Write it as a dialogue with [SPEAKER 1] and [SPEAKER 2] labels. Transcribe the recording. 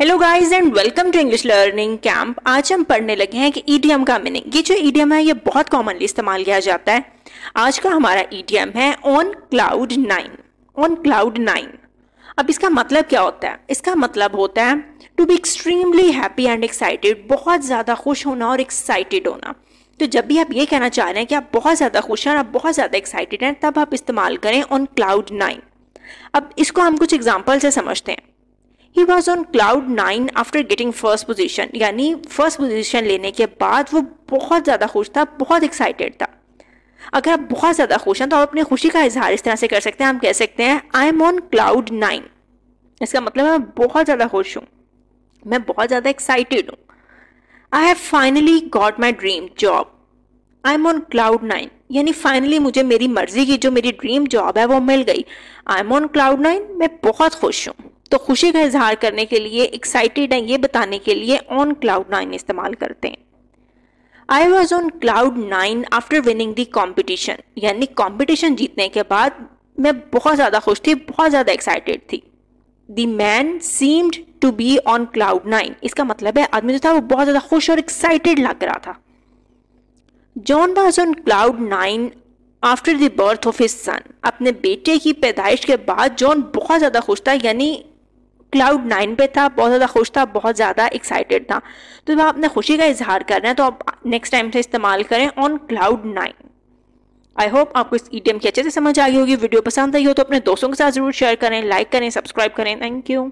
[SPEAKER 1] hello guys and welcome to English learning camp आज हम पढ़ने लगे हैं कि ईडीएम का मीनिंग ये जो ईडीएम है ये बहुत कॉमनली इस्तेमाल किया जाता है आज का हमारा ईडीएम है on cloud nine on cloud nine अब इसका मतलब क्या होता है इसका मतलब होता है to be extremely happy and excited बहुत ज़्यादा खुश होना और एक्साइटेड होना तो जब भी आप ये कहना चाह रहे हैं कि आप बहुत ज़्यादा खुश हैं और आप बहुत ज़्यादा एक्साइटेड हैं तब आप इस्तेमाल करें ऑन क्लाउड नाइन अब इसको हम कुछ एग्जाम्पल से समझते हैं he was on cloud nine after getting first position यानी फर्स्ट पोजिशन लेने के बाद वो बहुत ज़्यादा खुश था बहुत एक्साइटेड था अगर आप बहुत ज़्यादा खुश हैं तो आप अपनी खुशी का इजहार इस तरह से कर सकते हैं हम कह सकते हैं I am on cloud nine इसका मतलब मैं बहुत ज़्यादा खुश हूँ मैं बहुत ज़्यादा एक्साइटेड हूँ I have finally got my dream job I am on cloud nine यानी फाइनली मुझे मेरी मर्जी की जो मेरी ड्रीम जॉब है वो मिल गई I am on cloud nine मैं बहुत खुश हूँ तो खुशी का इजहार करने के लिए एक्साइटेड हैं ये बताने के लिए ऑन क्लाउड नाइन इस्तेमाल करते हैं I was on cloud nine after winning the competition यानी कॉम्पिटिशन जीतने के बाद मैं बहुत ज़्यादा खुश थी बहुत ज़्यादा एक्साइटेड थी the man seemed to be on cloud nine इसका मतलब है आदमी जो था वो बहुत ज़्यादा खुश और एक्साइटेड लग रहा था John was on cloud nine after the birth of his son अपने बेटे की पैदाइश के बाद जॉन बहुत ज़्यादा खुश था यानी क्लाउड नाइन पे था बहुत ज़्यादा खुश था बहुत ज़्यादा एक्साइटेड था तो जब आप अपने खुशी का इजहार कर रहे हैं तो आप नेक्स्ट टाइम से इस्तेमाल करें on cloud nine I hope आपको इस ई टी एम की अच्छे से समझ आ गई होगी वीडियो पसंद आई हो तो अपने दोस्तों के साथ जरूर शेयर करें लाइक करें सब्सक्राइब करें थैंक यू